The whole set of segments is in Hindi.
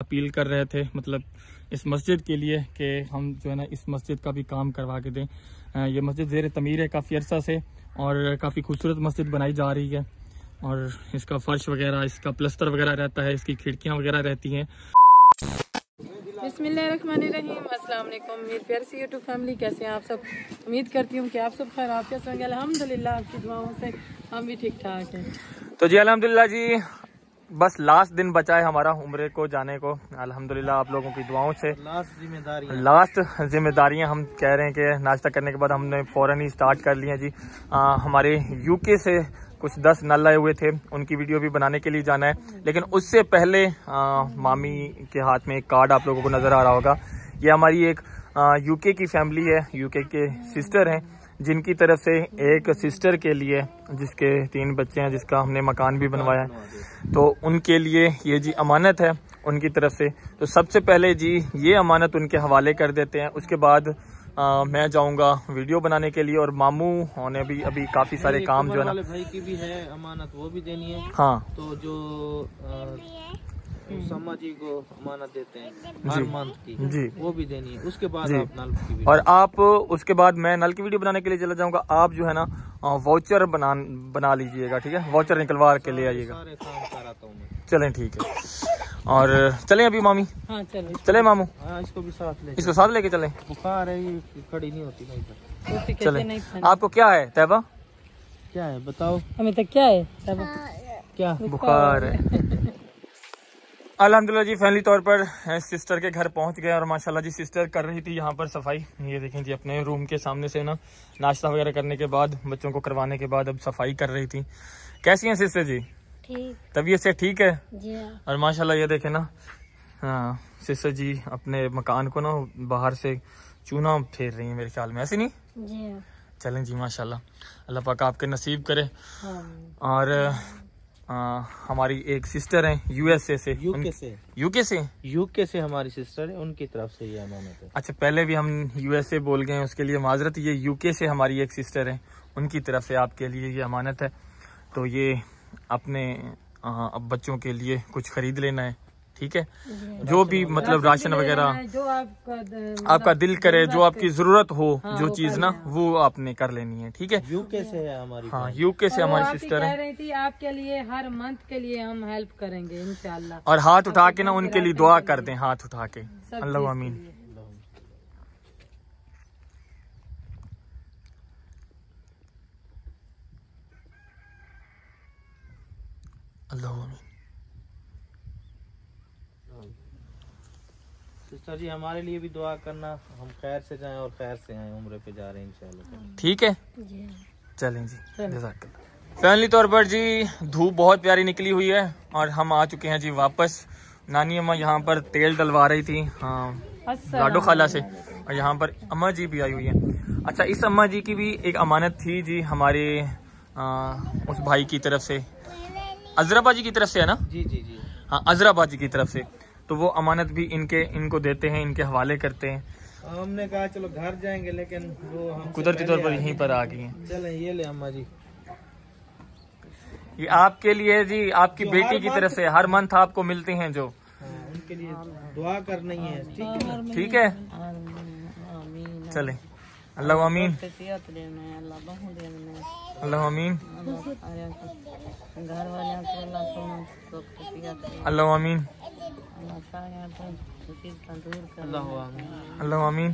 अपील कर रहे थे मतलब इस मस्जिद के लिए कि हम जो है ना इस मस्जिद का भी काम करवा के दें ये मस्जिद ज़ेर तमीर है काफ़ी अरसा से और काफ़ी खूबसूरत मस्जिद बनाई जा रही है और इसका फर्श वगैरह इसका प्लस्तर वगैरह रहता है इसकी खिड़कियाँ वगैरह रहती हैं बसमीम अल्लाम मेरी प्यार से यूट्यूब फैमिली कैसे हैं आप सब उम्मीद करती हूँ कि आप सब खैर आप होंगे अलहमदिल्ला आपकी दुआओं से हम भी ठीक ठाक हैं तो जी अलहमदिल्ला जी बस लास्ट दिन बचा है हमारा उम्र को जाने को अल्हम्दुलिल्लाह आप लोगों की दुआओं से लास्ट जिम्मेदारी लास्ट जिम्मेदारियां हम कह रहे हैं कि नाश्ता करने के बाद हमने फ़ौरन ही स्टार्ट कर लिया जी आ, हमारे यूके से कुछ दस नल आए हुए थे उनकी वीडियो भी बनाने के लिए जाना है लेकिन उससे पहले आ, मामी के हाथ में एक कार्ड आप लोगों को नज़र आ रहा होगा ये हमारी एक यूके की फैमिली है यूके के सिस्टर है जिनकी तरफ से एक सिस्टर के लिए जिसके तीन बच्चे हैं जिसका हमने मकान भी बनवाया है तो उनके लिए ये जी अमानत है उनकी तरफ से तो सबसे पहले जी ये अमानत उनके हवाले कर देते हैं उसके बाद आ, मैं जाऊंगा वीडियो बनाने के लिए और मामू ने भी अभी काफी सारे काम जो है ना भाई की भी है अमानत वो भी देनी है हाँ तो जो आ, शर्मा हम्म। जी को अमानत देते हैं हर मंथ की जी वो भी देनी है उसके बाद आप नल की वीडियो और आप उसके बाद मैं नल की वीडियो बनाने के लिए चला जाऊंगा आप जो है ना वाउचर बना बना लीजिएगा ठीक है वाउचर निकलवा के ले आइएगा चले ठीक है और चले अभी मामी हाँ चले चले मामू हाँ, इसको भी साथ ले इसको साथ लेके चले बुखार है ये खड़ी नहीं होती नहीं चले नहीं आपको क्या है तैबा क्या है बताओ हमें तो क्या है तैबा क्या बुखार है अलहमदिल्ला जी फैमिली तौर पर सिस्टर के घर पहुंच गए और माशाल्लाह जी सिस्टर कर रही थी यहाँ पर सफाई ये देखें जी अपने रूम के सामने से ना नाश्ता वगैरह करने के बाद बच्चों को करवाने के बाद अब सफाई कर रही थी कैसी हैं सिस्टर जी तबीयत से ठीक है जी हाँ। और माशाल्लाह ये देखें ना हाँ सिस्टर जी अपने मकान को ना बाहर से चूना फेर रही है मेरे ख्याल में ऐसे नहीं हाँ। चलें जी माशाल्लाह अल्लाह पाक आपके नसीब करे और आ, हमारी एक सिस्टर हैं यूएसए से यूके से यूके से यूके से हमारी सिस्टर है उनकी तरफ से ये अमानत है अच्छा पहले भी हम यूएसए बोल गए उसके लिए माजरत ये यूके से हमारी एक सिस्टर है उनकी तरफ से आपके लिए ये अमानत है तो ये अपने आ, अब बच्चों के लिए कुछ ख़रीद लेना है ठीक है जो भी मतलब राशन वगैरह जो आपका आपका मतलब दिल करे जो आपकी जरूरत हो हाँ, जो चीज ना वो आपने कर लेनी है ठीक है यूके से हमारी हाँ यूके से हमारी सिस्टर है आपके लिए हर मंथ के लिए हम हेल्प करेंगे इनशाला और हाथ उठा के ना उनके लिए दुआ कर दें हाथ उठा के अल्लाह अमीन अल्लाह अमीन तो सिस्टर जी हमारे लिए भी दुआ करना हम खैर से जाएं और खैर से आए उम्र पे जा रहे हैं इंशाल्लाह ठीक है चलें जी फैमिली तौर पर जी धूप बहुत प्यारी निकली हुई है और हम आ चुके हैं जी वापस नानी अम्मा यहाँ पर तेल डलवा रही थी हाँ लाडो खाला से और यहाँ पर अम्मा जी भी आई हुई है अच्छा इस अम्मा जी की भी एक अमानत थी जी हमारे आ, उस भाई की तरफ से अजराबा जी की तरफ से है ना जी जी जी हाँ अजराबाजी की तरफ से तो वो अमानत भी इनके इनको देते हैं इनके हवाले करते हैं हमने कहा चलो घर जाएंगे लेकिन वो हम कुदरती तौर पर यहीं पर आ गई हैं चले ये ले अम्मा जी ये आपके लिए जी आपकी बेटी की तरफ से हर मंथ आपको मिलते हैं जो हाँ, उनके लिए दुआ करनी है ठीक है हाँ, हाँ, ठीक है चले अल्लाह अमीन अल्लाह अमीन अल्लाह अमीन अल्लाह आमीन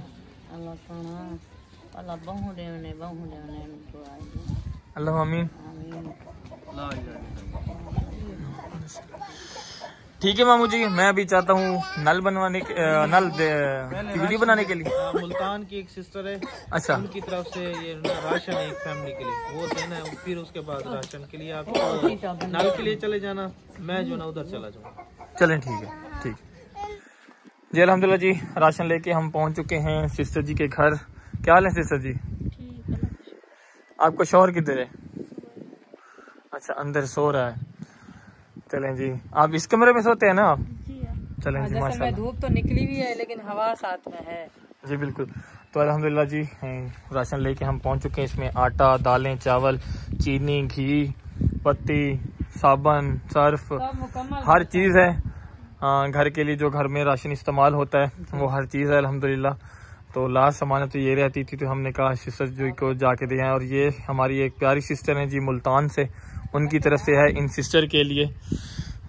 अल्लाह आमीन ठीक है मामू जी मैं अभी चाहता हूँ नल बनवाने के नल वीडियो बनाने के लिए हाँ, मुल्तान की एक सिस्टर है अच्छा उनकी तरफ से ये राशन है एक फैमिली के लिए वो देना है फिर उसके बाद राशन के लिए आप नल के लिए चले जाना मैं जो ना उधर चला जाऊँ चलें ठीक है जी अलहमदुल्ला जी राशन लेके हम पहुंच चुके हैं सिस्टर जी के घर क्या हाल है सिस्टर जी आपका शोहर किधर है अच्छा अंदर सो रहा है चलें जी आप इस कमरे में सोते हैं ना आप हाँ। चलें हाँ, जी माशा धूप तो निकली हुई है लेकिन हवा साथ में है जी बिल्कुल तो अलहमदिल्ला जी राशन लेके हम पहुंच चुके हैं इसमें आटा दालें चावल चीनी घी पत्ती साबन सर्फ हर चीज़ है घर के लिए जो घर में राशन इस्तेमाल होता है वो हर चीज़ है अलहमदिल्ला तो लास्ट सामान्य तो ये रहती थी तो हमने कहा सिस्टर जो को जाके दिया और ये हमारी एक प्यारी सिस्टर है जी मुल्तान से उनकी तरफ से है इन सिस्टर के लिए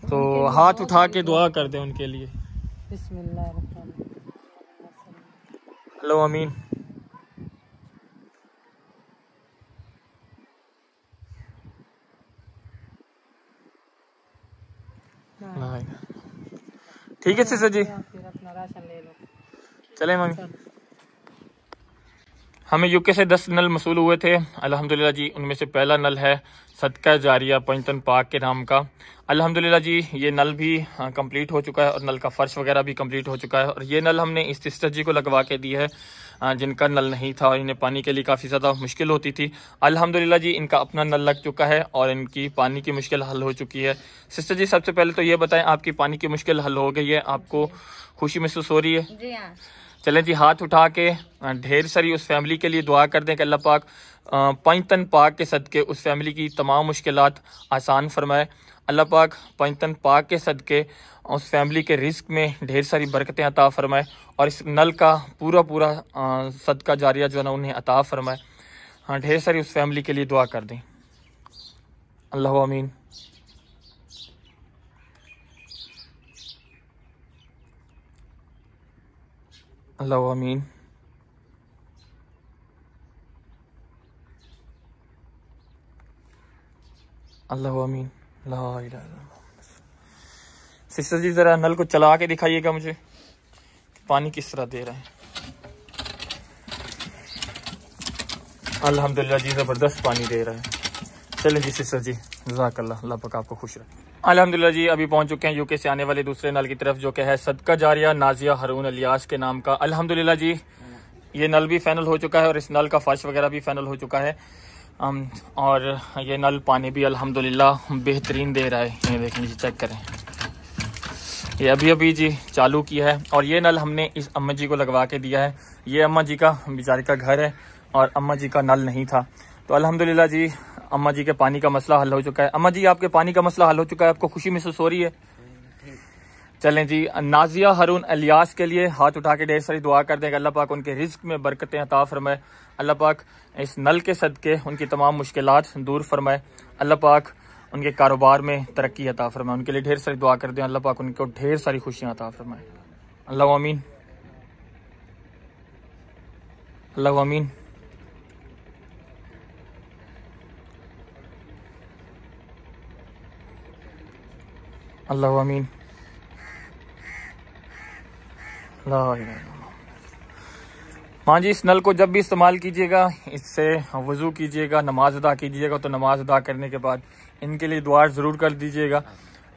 तो हाथ उठा के दुआ कर दें उनके लिए हेलो अमीन नहीं। हाँ। हाँ। ठीक है सर जी चले मम्मी हमें यूके से दस नल मसूल हुए थे अल्हम्दुलिल्लाह जी उनमें से पहला नल है सदका जारिया पंचतन पाक के नाम का अल्हम्दुलिल्लाह जी ये नल भी कंप्लीट हो चुका है और नल का फ़र्श वगैरह भी कंप्लीट हो चुका है और ये नल हमने इस सिस्टर जी को लगवा के दी है जिनका नल नहीं था और इन्हें पानी के लिए काफ़ी ज़्यादा मुश्किल होती थी अल्हम्दुलिल्लाह जी इनका अपना नल लग चुका है और इनकी पानी की मुश्किल हल हो चुकी है सिस्टर जी सबसे पहले तो ये बताएं आपकी पानी की मुश्किल हल हो गई है आपको खुशी महसूस हो रही है जी हाँ। चलें जी हाथ उठा के ढेर सारी उस फैमिली के लिए दुआ कर दें कि अल्लाह पाक पंचतन पाक के सदक़े उस फैमिली की तमाम मुश्किल आसान फरमाए अल्लाह पाक पंचतन पाक के सदक़े उस फैमिली के रिस्क में ढेर सारी बरकतें अता फ़रमाए और इस नल का पूरा पूरा सदका जारिया जो है ना उन्हें अता फ़रमाए हाँ ढेर सारी उस फैमिली के लिए दुआ कर दें अल्लाह अमीन अल्लाह आमीन अल्लाह आमीन सिस्टर जी ज़रा नल को चला के दिखाइएगा मुझे पानी किस तरह दे रहा है अल्हम्दुलिल्लाह जी ज़बरदस्त पानी दे रहा है चलें जी सिस्टर जी जजाकल्ला अल्लाह पाक आपको खुश रखें अलहमदिल्ला जी अभी पहुंच चुके हैं यूके से आने वाले दूसरे नल की तरफ जो कि है सदका जारिया नाजिया हरून अलियास के नाम का अलहमदिल्ला जी ये नल भी फैनल हो चुका है और इस नल का फर्श वगैरह भी फैनल हो चुका है और ये नल पानी भी अल्हम्दुलिल्लाह बेहतरीन दे रहा है ये देखें जी चेक करें ये अभी अभी जी चालू किया है और ये नल हमने इस अम्मा जी को लगवा के दिया है ये अम्मा जी का बेचारे का घर है और अम्मा जी का नल नहीं था तो अल्हम्दुलिल्लाह जी अम्मा जी के पानी का मसला हल हो चुका है अम्मा जी आपके पानी का मसला हल हो चुका है आपको खुशी महसूस हो रही है चलें जी नाजिया हरून अलियास के लिए हाथ उठा के ढेर सारी दुआ कर दें अल्लाह पाक उनके रिज्क में बरकतें अता फरमाए अल्लाह पाक इस नल के सदके उनकी तमाम मुश्किल दूर फरमाए अल्लाह पाक उनके कारोबार में तरक्की अता फरमाए उनके लिए ढेर सारी दुआ कर दें अल्लाह पाक उनको ढेर सारी खुशियाँ अता फरमाए अल्लाह अमीन अल्लाह अमीन अल्लाह अमीन हाँ जी इस नल को जब भी इस्तेमाल कीजिएगा इससे वज़ू कीजिएगा नमाज अदा कीजिएगा तो नमाज अदा करने के बाद इनके लिए दुआ ज़रूर कर दीजिएगा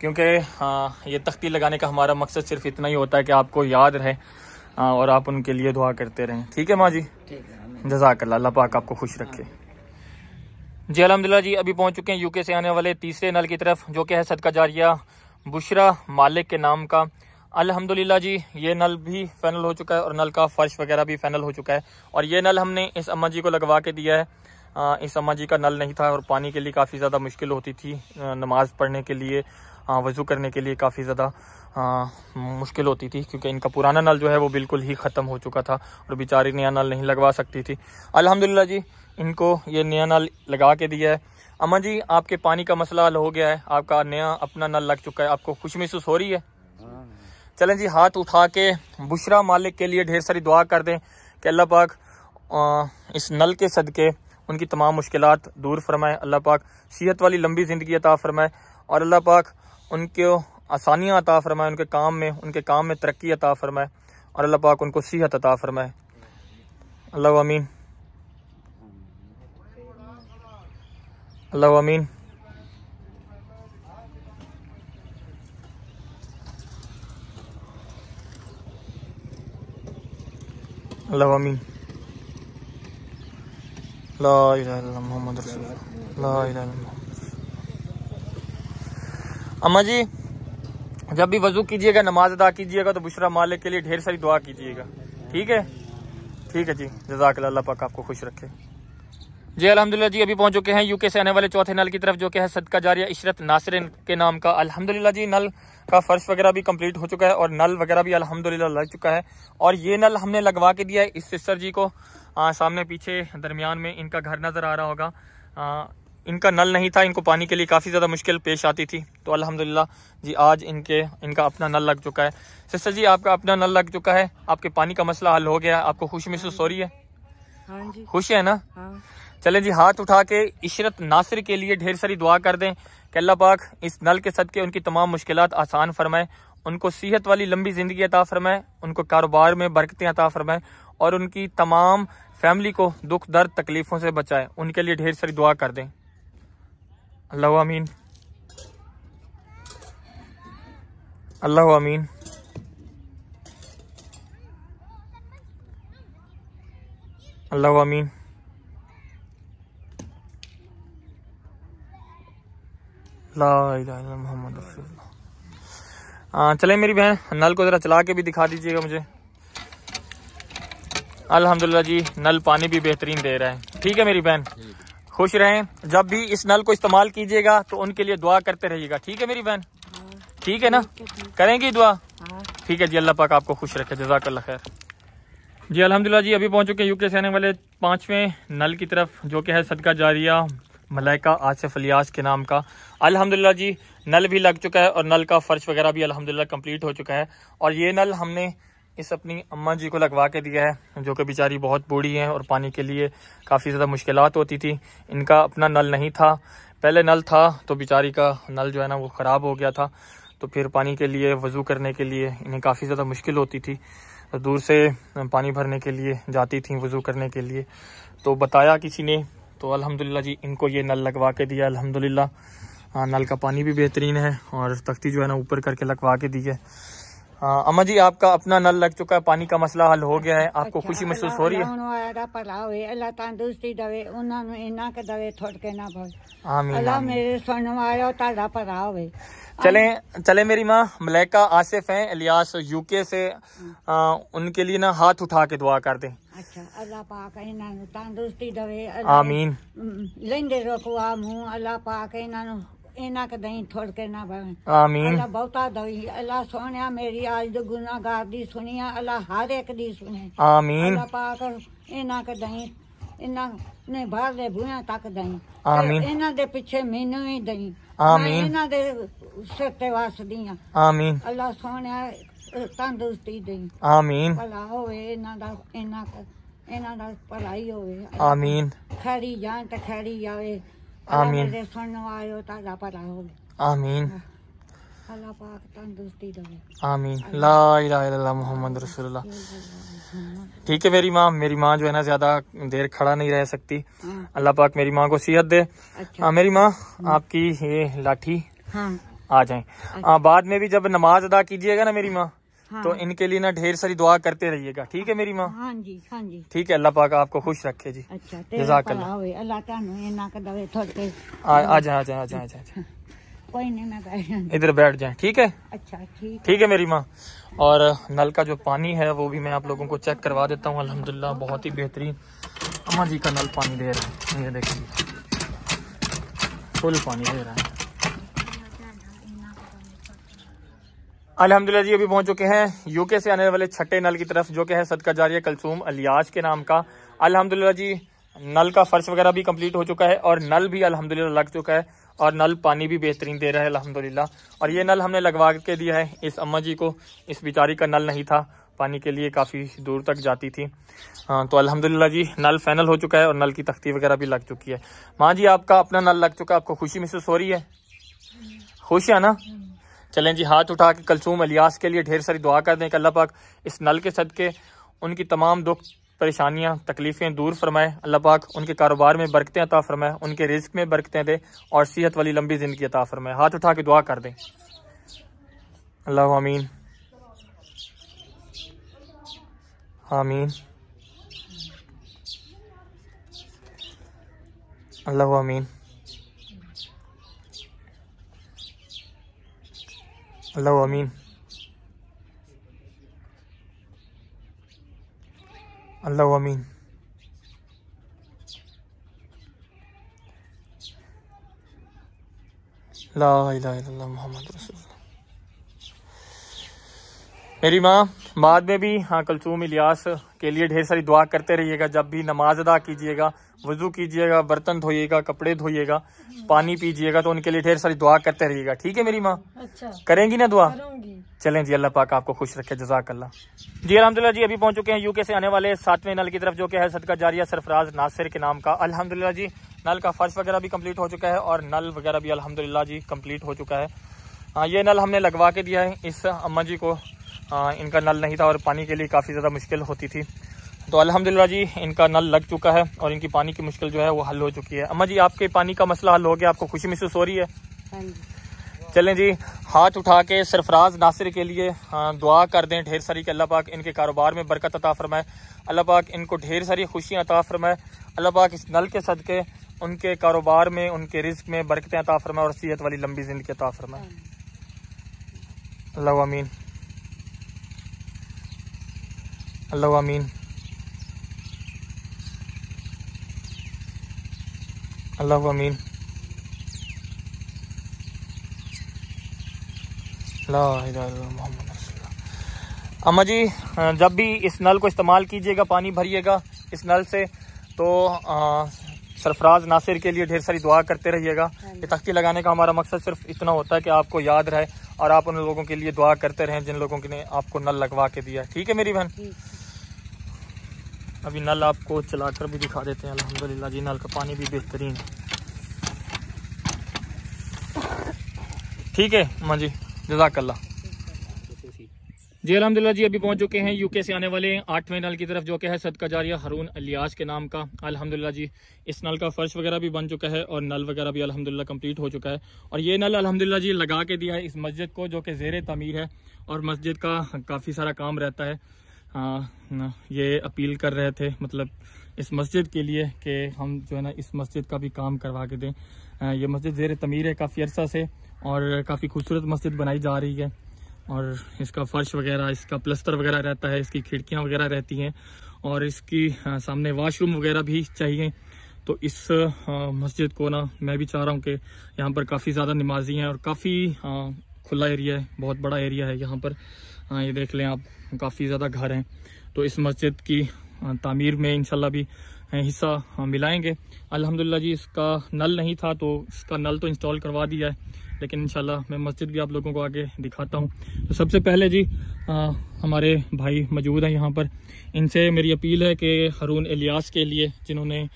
क्योंकि हाँ, ये तख्ती लगाने का हमारा मकसद सिर्फ इतना ही होता है कि आपको याद रहे हाँ, और आप उनके लिए दुआ करते रहें ठीक है माँ जी जजाक अल्लाह पाक आपको खुश हाँ। रखे जी अलहमदिल्ला जी अभी पहुँच चुके हैं यूके से आने वाले तीसरे नल की तरफ जो कि है सदका जारिया बुशरा मालिक के नाम का अल्हम्दुलिल्लाह जी ये नल भी फ़ैनल हो चुका है और नल का फर्श वगैरह भी फैनल हो चुका है और ये नल हमने इस अम्मा जी को लगवा के दिया है आ, इस अम्मा जी का नल नहीं था और पानी के लिए काफ़ी ज़्यादा मुश्किल होती थी नमाज़ पढ़ने के लिए वज़ू करने के लिए काफ़ी ज़्यादा मुश्किल होती थी क्योंकि इनका पुराना नल जो है वो बिल्कुल ही ख़त्म हो चुका था और बेचारी नया नल नहीं लगवा सकती थी अल्हम्दुलिल्लाह जी इनको ये नया नल लगा के दिया है अमन जी आपके पानी का मसला हल हो गया है आपका नया अपना नल लग चुका है आपको खुश महसूस हो रही है चलें जी हाथ उठा के बुशरा मालिक के लिए ढेर सारी दुआ कर दें कि अल्लाह पाक इस नल के सदके उनकी तमाम मुश्किल दूर फरमाए अल्लाह पाक सेहत वाली लंबी ज़िंदगी अता फरमाए और अल्लाह पाक उनको आसानियाँ अता फरमाए उनके काम में उनके काम में तरक्की अता फरमाए और अल्लाह पाक उनको सेहत अता फरमाए अल्लाह अमीन अल्लाह अमीन अल्लाह अमीन ला मोहम्मद ला अम्मा जी जब भी वजू कीजिएगा नमाज अदा कीजिएगा तो बुशरा मालिक के लिए ढेर सारी दुआ कीजिएगा ठीक है ठीक है जी जजाक अल्लाह पाक आपको खुश रखे जी अलहमदिल्ला जी अभी पहुंच चुके हैं यूके से आने वाले चौथे नल की तरफ जो कि है सदका जारिया इशरत नासिर के नाम का अलहमदिल्ला जी नल का फर्श वगैरह भी कंप्लीट हो चुका है और नल वगैरह भी अलहमदिल्ला लग चुका है और ये नल हमने लगवा के दिया है इस सिस्टर जी को आ, सामने पीछे दरमियान में इनका घर नज़र आ रहा होगा आ, इनका नल नहीं था इनको पानी के लिए काफ़ी ज़्यादा मुश्किल पेश आती थी तो अलहमदिल्ला जी आज इनके इनका अपना नल लग चुका है सिस्टर जी आपका अपना नल लग चुका है आपके पानी का मसला हल हो गया आपको खुशी महसूस हो रही है हाँ खुश है ना हाँ। चले जी हाथ उठा के इशरत नासिर के लिए ढेर सारी दुआ कर दें कि अल्लाह पाक इस नल के सदके उनकी तमाम मुश्किल आसान फरमाए उनको सेहत वाली लंबी ज़िंदगी अता फरमाए उनको कारोबार में बरकतें अता फरमाए और उनकी तमाम फैमिली को दुख दर्द तकलीफ़ों से बचाए उनके लिए ढेर सारी दुआ कर दें अल्लाह अमीन अल्लाह अमीन अल्लाह अमीन मोहम्मद चले मेरी बहन नल को ज़रा चला के भी दिखा दीजिएगा मुझे अल्हम्दुलिल्लाह जी नल पानी भी बेहतरीन दे रहा है ठीक है मेरी बहन खुश रहें जब भी इस नल को इस्तेमाल कीजिएगा तो उनके लिए दुआ करते रहिएगा ठीक है मेरी बहन ठीक है ना करेंगी दुआ ठीक है जी अल्लाह पाक आपको खुश रखे जजाक खैर जी अल्हम्दुलिल्लाह जी अभी पहुंच चुके यूके से आने वाले पांचवें नल की तरफ जो कि है सदका जारिया मलाइका आसिफ अलियास के नाम का अल्हम्दुलिल्लाह जी नल भी लग चुका है और नल का फ़र्श वगैरह भी अल्हम्दुलिल्लाह कंप्लीट हो चुका है और ये नल हमने इस अपनी अम्मा जी को लगवा के दिया है जो कि बेचारी बहुत बूढ़ी हैं और पानी के लिए काफ़ी ज़्यादा मुश्किल होती थी इनका अपना नल नहीं था पहले नल था तो बेचारी का नल जो है ना वो ख़राब हो गया था तो फिर पानी के लिए वज़ू करने के लिए इन्हें काफ़ी ज़्यादा मुश्किल होती थी तो दूर से पानी भरने के लिए जाती थी वज़ू करने के लिए तो बताया किसी ने तो अल्हम्दुलिल्लाह जी इनको ये नल लगवा के दिया अल्हम्दुलिल्लाह हाँ, नल का पानी भी बेहतरीन है और तख्ती जो है ना ऊपर करके लगवा के दी है हाँ, अमन जी आपका अपना नल लग चुका है पानी का मसला हल हो गया है आपको अच्छा, खुशी महसूस हो रही है चले चले मेरी माँ मलैका आसिफ है अलियास यूके से आ, हाँ, उनके लिए ना हाथ उठा के दुआ कर दें अच्छा अल्लाह पाक इन्हों तंदुरुस्ती दे आमीन लेंदे रखवा मुंह अल्लाह पाक इन्हों ਇਹਨਾਂ ਕਦਾਈ ਥੋੜ ਕੇ ਨਾ ਬਣ ਆਮੀਨ ਅੱਲਾ ਬਹੁਤਾ ਦਈ ਅੱਲਾ ਸੋਹਣਿਆ ਮੇਰੀ ਆਜ ਦੇ ਗੁਨਾਹਗਾਰ ਦੀ ਸੁਣੀਆ ਅੱਲਾ ਹਰ ਇੱਕ ਦੀ ਸੁਣੇ ਆਮੀਨ ਅੱਲਾ ਪਾਕ ਇਹਨਾਂ ਕਦਾਈ ਇਹਨਾਂ ਨੇ ਬਾਹਰ ਦੇ ਬੂਹਿਆਂ ਤੱਕ ਦਈ ਆਮੀਨ ਇਹਨਾਂ ਦੇ ਪਿੱਛੇ ਮੈਨੂੰ ਹੀ ਦਈ ਆਮੀਨ ਇਹਨਾਂ ਦੇ ਸਿਰ ਤੇ ਵਸਦੀਆਂ ਆਮੀਨ ਅੱਲਾ ਸੋਹਣਿਆ ਤੰਦਰੁਸਤੀ ਦੇਈ ਆਮੀਨ ਭਲਾ ਹੋਵੇ ਇਹਨਾਂ ਦਾ ਇਹਨਾਂ ਦਾ ਇਹਨਾਂ ਦਾ ਭਲਾ ਹੀ ਹੋਵੇ ਆਮੀਨ ਖੈਰੀ ਤੇ ਜਾਵੇ ਆਮੀਨ ਸੁਣਨ ਭਲਾ ਹੋਵੇ ਆਮੀਨ ਅੱਲਾ ਪਾਕ ਤੰਦਰੁਸਤੀ ਦੇਵੇ ਆਮੀਨ ਲਾ ਮੁਹੰਮਦ रसूलुल्लाह ठीक है मेरी माँ मेरी माँ जो है ना ज्यादा देर खड़ा नहीं रह सकती अल्लाह पाक मेरी माँ को सेहत दे अच्छा। मेरी माँ आपकी ये लाठी हाँ। आ जाए अच्छा। आ, बाद में भी जब नमाज अदा कीजिएगा ना मेरी माँ हाँ। तो इनके लिए ना ढेर सारी दुआ करते रहिएगा ठीक है मेरी माँ हाँ जी हाँ जी ठीक है अल्लाह पाक आपको खुश रखे जी अच्छा जजाक आ जाए आ जाए कोई नहीं इधर बैठ जाए ठीक है अच्छा ठीक ठीक है मेरी माँ और नल का जो पानी है वो भी मैं आप लोगों को चेक करवा देता हूँ अल्हम्दुलिल्लाह बहुत ही बेहतरीन अम्मा जी का नल पानी दे रहा है ये देखिए फुल पानी दे रहा है अलहमदिल्ला जी अभी पहुंच चुके हैं यूके से आने वाले छठे नल की तरफ जो कि है सदका जारिया कलसूम अलियाज के नाम का अलहमदिल्ला जी नल का फर्श वगैरह भी कंप्लीट हो चुका है और नल भी अलहमदिल्ला लग चुका है और नल पानी भी बेहतरीन दे रहा है अलहमदिल्ला और ये नल हमने लगवा के दिया है इस अम्मा जी को इस बेचारी का नल नहीं था पानी के लिए काफ़ी दूर तक जाती थी हाँ तो अलहमदिल्ला जी नल फाइनल हो चुका है और नल की तख्ती वगैरह भी लग चुकी है माँ जी आपका अपना नल लग चुका है आपको खुशी महसूस हो रही है खुश है ना चलें जी हाथ उठा के कलसूम अलियास के लिए ढेर सारी दुआ कर दें कि अल्लाह पाक इस नल के सदके उनकी तमाम दुख परेशानियाँ तकलीफ़ें दूर फरमाएं अल्लाह पाक उनके कारोबार में बरकतें अता फरमाए उनके रिज्क में बरकतें दें और सेहत वाली लंबी ज़िंदगी अता फरमाए हाथ उठा के दुआ कर दें अल्लाह आमीन आमीन अल्लाह आमीन اللي هو مين اللي هو مين لا اله الا الله محمد رسول الله मेरी माँ बाद में भी हाँ कलसूम इलियास के लिए ढेर सारी दुआ करते रहिएगा जब भी नमाज अदा कीजिएगा वज़ू कीजिएगा बर्तन धोइएगा कपड़े धोइएगा पानी पीजिएगा तो उनके लिए ढेर सारी दुआ करते रहिएगा ठीक है मेरी माँ अच्छा करेंगी ना दुआ चलें जी अल्लाह पाक आपको खुश रखे जजाकल्ला जी अलहमदिल्ला जी अभी पहुंच चुके हैं यूके से आने वाले सातवें नल की तरफ जो कि है सदका जारिया सरफराज नासिर के नाम का अलहमदिल्ला जी नल का फर्श वगैरह भी कम्प्लीट हो चुका है और नल वगैरह भी अलहमदिल्ला जी कम्प्लीट हो चुका है हाँ ये नल हमने लगवा के दिया है इस अम्मा जी को आ, इनका नल नहीं था और पानी के लिए काफ़ी ज़्यादा मुश्किल होती थी तो अल्हम्दुलिल्लाह जी इनका नल लग चुका है और इनकी पानी की मुश्किल जो है वो हल हो चुकी है अम्मा जी आपके पानी का मसला हल हो गया आपको खुशी महसूस हो रही है हाँ चलें जी हाथ उठा के सरफराज नासिर के लिए दुआ कर दें ढेर सारी कि अल्लाह पाक इनके कारोबार में बरकत अता फरमाए अल्लाह पाक इनको ढेर सारी खुशियाँ अता फरमाए अल्लाह पाक इस नल के सदक़े उनके कारोबार में उनके रिस्क में बरकतें अता फरमाए और सेहत वाली लंबी ज़िंदगी अता फरमाए हाँ अल्लाह अमीन अल्लाह आमीन अल्लाह आमीन मोहम्मद अम्मा जी जब भी इस नल को इस्तेमाल कीजिएगा पानी भरिएगा इस नल से तो सरफराज नासिर के लिए ढेर सारी दुआ करते रहिएगा ये तख्ती लगाने का हमारा मकसद सिर्फ इतना होता है कि आपको याद रहे और आप उन लोगों के लिए दुआ करते रहें जिन लोगों ने आपको नल लगवा के दिया ठीक है मेरी बहन अभी नल आपको चलाकर भी दिखा देते हैं अल्हम्दुलिल्लाह जी नल का पानी भी बेहतरीन है ठीक है माँ जी जजाकल्ला जी अलहमदिल्ला जी अभी पहुंच चुके हैं यूके से आने वाले आठवें नल की तरफ जो कि है सदका जारिया हरून अलियास के नाम का अलहमदिल्ला जी इस नल का फर्श वगैरह भी बन चुका है और नल वगैरह भी अल्हम्दुलिल्लाह कंप्लीट हो चुका है और ये नल अल्हम्दुलिल्लाह जी लगा के दिया है इस मस्जिद को जो कि जेर तमीर है और मस्जिद का काफ़ी सारा काम रहता है आ, ये अपील कर रहे थे मतलब इस मस्जिद के लिए कि हम जो है ना इस मस्जिद का भी काम करवा के दें आ, ये मस्जिद ज़ेर तमीर है काफ़ी अरसा से और काफ़ी खूबसूरत मस्जिद बनाई जा रही है और इसका फर्श वगैरह इसका प्लस्तर वगैरह रहता है इसकी खिड़कियाँ वगैरह रहती हैं और इसकी आ, सामने वाशरूम वगैरह भी चाहिए तो इस मस्जिद को ना मैं भी चाह रहा हूँ कि यहाँ पर काफ़ी ज़्यादा नमाजी हैं और काफ़ी खुला एरिया है बहुत बड़ा एरिया है यहाँ पर ये देख लें आप काफ़ी ज़्यादा घर हैं तो इस मस्जिद की तामीर में इनशाला भी हिस्सा मिलाएंगे अल्हम्दुलिल्लाह जी इसका नल नहीं था तो इसका नल तो इंस्टॉल करवा दिया है लेकिन इंशाल्लाह मैं मस्जिद भी आप लोगों को आगे दिखाता हूँ तो सबसे पहले जी आ, हमारे भाई मौजूद हैं यहाँ पर इनसे मेरी अपील है कि हरून इलियास के लिए जिन्होंने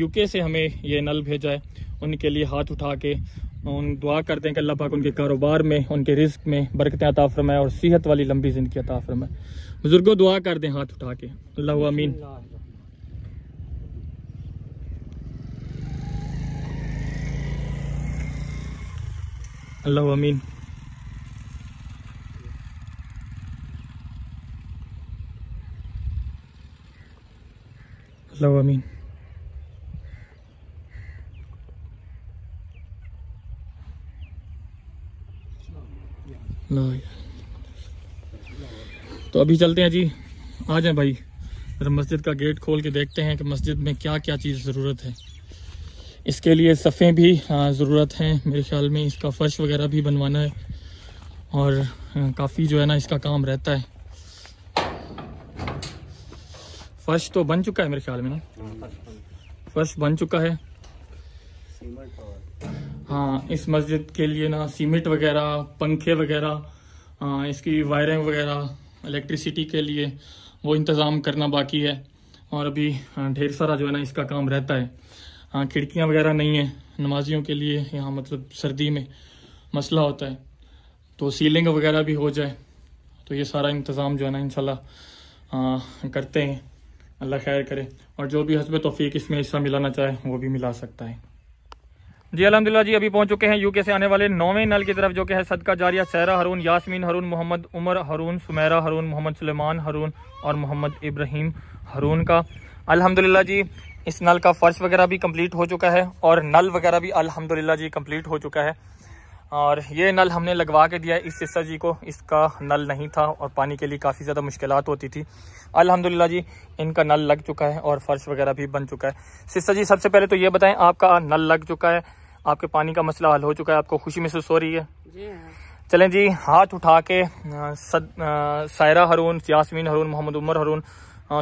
यूके से हमें ये नल भेजा है उनके लिए हाथ उठा के उन दुआ करते हैं कि अल्लाह पाक उनके कारोबार में उनके रिस्क में बरकतें अता फरमाए और सेहत वाली लंबी ज़िंदगी अता फरमाए बुज़ुर्गों दुआ कर दें हाथ उठा के अल्लाह आमीन अल्लाह आमीन अल्लाह आमीन तो अभी चलते हैं जी आ जाए भाई फिर मस्जिद का गेट खोल के देखते हैं कि मस्जिद में क्या क्या चीज़ ज़रूरत है इसके लिए सफ़ें भी ज़रूरत हैं मेरे ख्याल में इसका फ़र्श वगैरह भी बनवाना है और काफ़ी जो है ना इसका काम रहता है फ़र्श तो बन चुका है मेरे ख्याल में ना हाँ, फ़र्श बन चुका है हाँ इस मस्जिद के लिए ना सीमेंट वगैरह पंखे वगैरह हाँ, इसकी वायरिंग वगैरह इलेक्ट्रिसिटी के लिए वो इंतज़ाम करना बाकी है और अभी हाँ, ढेर सारा जो है ना इसका काम रहता है हाँ खिड़कियाँ वगैरह नहीं है नमाजियों के लिए यहाँ मतलब सर्दी में मसला होता है तो सीलिंग वगैरह भी हो जाए तो ये सारा इंतज़ाम जो है ना इनशाला हाँ, करते हैं अल्लाह खैर करे और जो भी हसब तोफ़ी इसमें हिस्सा मिलाना चाहे वो भी मिला सकता है जी अलहमदिल्ला जी अभी पहुंच चुके हैं यूके से आने वाले नौवें नल की तरफ जो कि है सदका जारिया सहरा हरून यासमीन हरून मोहम्मद उमर हरून सुमेरा हरून मोहम्मद सुलेमान हरून और मोहम्मद इब्राहिम हरून का अलहमदिल्ला जी इस नल का फ़र्श वगैरह भी कंप्लीट हो चुका है और नल वगैरह भी अलहमदिल्ला जी कम्प्लीट हो चुका है और ये नल हमने लगवा के दिया है इस सिस्टर जी को इसका नल नहीं था और पानी के लिए काफ़ी ज़्यादा मुश्किल होती थी अलहमदिल्ला जी इनका नल लग चुका है और फर्श वगैरह भी बन चुका है सिस्टर जी सबसे पहले तो ये बताएं आपका नल लग चुका है आपके पानी का मसला हल हो चुका है आपको खुशी महसूस हो रही है जी हाँ। चलें जी हाथ उठा के सायरा हरून यासमीन हरून मोहम्मद उमर हरून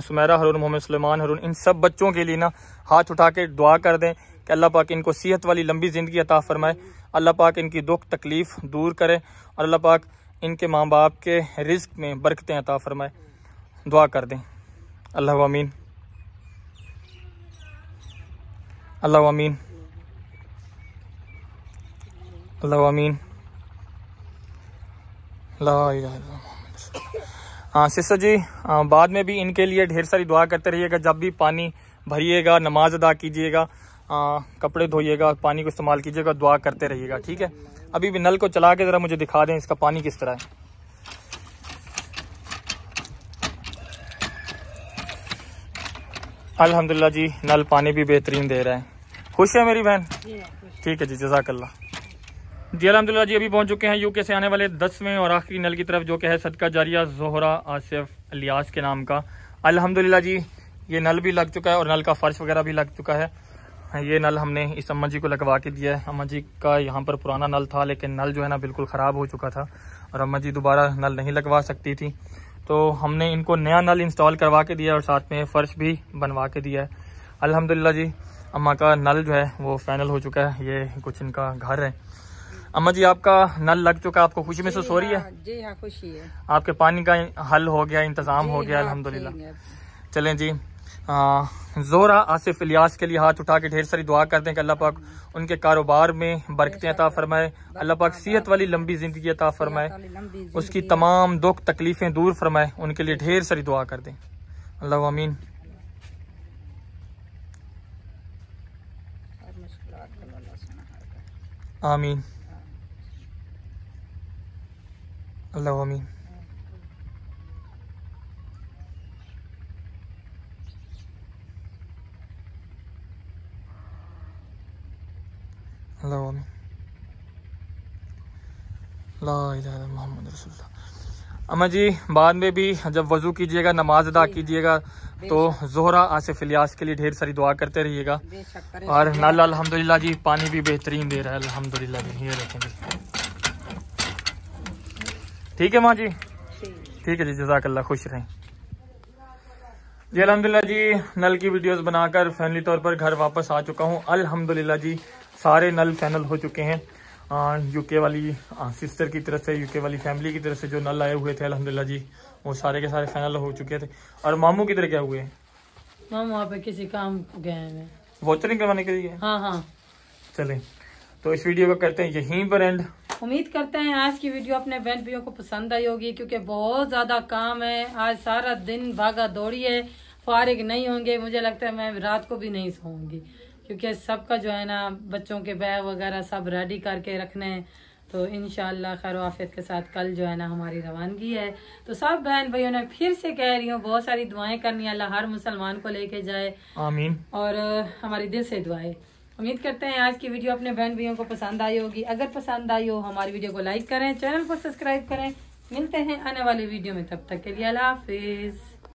सुमेरा हरून मोहम्मद सलेमान हरून इन सब बच्चों के लिए ना हाथ उठा के दुआ कर दें कि अल्लाह पाक इनको सेहत वाली लंबी ज़िंदगी अता फरमाए अल्लाह पाक इनकी दुख तकलीफ़ दूर करे और अल्लाह पाक इनके माँ बाप के रिस्क में बरकतें अता फरमाए दुआ कर दें अल्लाह अमीन अल्लाह अमीन अल्लाह अमीन हाँ सिस्टर जी आ, बाद में भी इनके लिए ढेर सारी दुआ करते रहिएगा जब भी पानी भरिएगा नमाज अदा कीजिएगा कपड़े धोइएगा पानी को इस्तेमाल कीजिएगा दुआ करते रहिएगा ठीक है अभी भी नल को चला के ज़रा मुझे दिखा दें इसका पानी किस तरह है अल्हम्दुलिल्लाह जी नल पानी भी बेहतरीन दे रहा है खुश है मेरी बहन ठीक है जी जजाकल्ला जी अलहमदिल्ला जी अभी पहुंच चुके हैं यूके से आने वाले दसवें और आखिरी नल की तरफ जो कि है सदका जारिया जोहरा आसिफ अलियास के नाम का अलहमदिल्ला जी ये नल भी लग चुका है और नल का फर्श वगैरह भी लग चुका है ये नल हमने इस अम्मा जी को लगवा के दिया है अम्मा जी का यहाँ पर पुराना नल था लेकिन नल जो है ना बिल्कुल ख़राब हो चुका था और अम्मा जी दोबारा नल नहीं लगवा सकती थी तो हमने इनको नया नल इंस्टॉल करवा के दिया और साथ में फ़र्श भी बनवा के दिया है अलहमदिल्ला जी अम्मा का नल जो है वो फाइनल हो चुका है ये कुछ इनका घर है अम्मा जी आपका नल लग चुका आपको खुशी महसूस हो रही है हाँ, जी हाँ खुशी है आपके पानी का हल हो गया इंतजाम हो गया हाँ, अल्हम्दुलिल्लाह चलें जी ज़ोरा आसिफ इलियास के लिए हाथ उठा के ढेर सारी दुआ करते हैं कि अल्लाह पाक हम्म। उनके कारोबार में बरकतें अता फ़रमाए अल्लाह पाक सेहत वाली लंबी ज़िंदगी अता फ़रमाए उसकी तमाम दुख तकलीफ़ें दूर फरमाए उनके लिए ढेर सारी दुआ कर दें अल्लाह अमीन आमीन अल्लाह आमीन अल्लाह मोहम्मद जी बाद में भी जब वज़ू कीजिएगा नमाज अदा कीजिएगा तो जोहरा आसिफ इलियास के लिए ढेर सारी दुआ करते रहिएगा और नाला अल्हम्दुलिल्लाह जी पानी भी बेहतरीन दे रहा है अल्हम्दुलिल्लाह जी ये ठीक है माँ जी ठीक है जी जजाकल्ला खुश रहें जी अलहमदिल्ला जी नल की वीडियोस बनाकर फैमिली तौर पर घर वापस आ चुका हूँ अलहमदिल्ला जी सारे नल फैनल हो चुके हैं यूके वाली आ, सिस्टर की तरफ से यूके वाली फैमिली की तरफ से जो नल आए हुए थे अलहमदिल्ला जी वो सारे के सारे फैनल हो चुके थे और मामू किधर क्या हुए मामू वहाँ पे किसी काम गए वॉचरिंग करवाने के लिए हाँ हाँ चले तो इस वीडियो को करते हैं यहीं पर एंड उम्मीद करते हैं आज की वीडियो अपने बहन भाइयों को पसंद आई होगी क्योंकि बहुत ज़्यादा काम है आज सारा दिन भागा दौड़ी है फारिग नहीं होंगे मुझे लगता है मैं रात को भी नहीं सोऊंगी क्योंकि सबका जो है ना बच्चों के बैग वगैरह सब रेडी करके रखने हैं तो इन खैर वाफियत के साथ कल जो है ना हमारी रवानगी है तो सब बहन भाइयों ने फिर से कह रही हूँ बहुत सारी दुआएं करनी अल्लाह हर मुसलमान को लेके जाए आमीन और हमारी दिल से दुआएं उम्मीद करते हैं आज की वीडियो अपने बहन भैया को पसंद आई होगी अगर पसंद आई हो हमारी वीडियो को लाइक करें चैनल को सब्सक्राइब करें मिलते हैं आने वाले वीडियो में तब तक के लिए अला हाफिज़